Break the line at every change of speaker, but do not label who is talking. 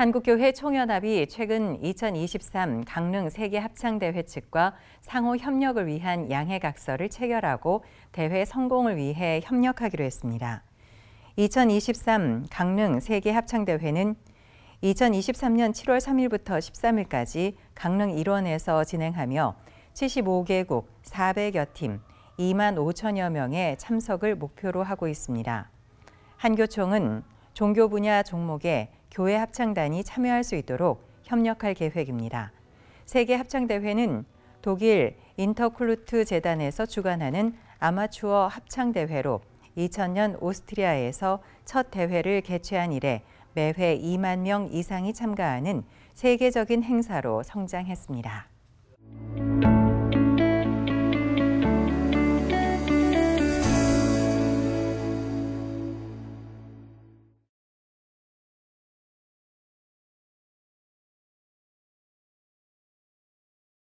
한국교회 총연합이 최근 2023 강릉 세계 합창대회 측과 상호 협력을 위한 양해각서를 체결하고 대회 성공을 위해 협력하기로 했습니다. 2023 강릉 세계 합창대회는 2023년 7월 3일부터 13일까지 강릉 일원에서 진행하며 75개국 400여 팀 2만 5천여 명의 참석을 목표로 하고 있습니다. 한교총은 종교 분야 종목에 교회 합창단이 참여할 수 있도록 협력할 계획입니다. 세계 합창대회는 독일 인터클루트 재단에서 주관하는 아마추어 합창대회로 2000년 오스트리아에서 첫 대회를 개최한 이래 매회 2만 명 이상이 참가하는 세계적인 행사로 성장했습니다.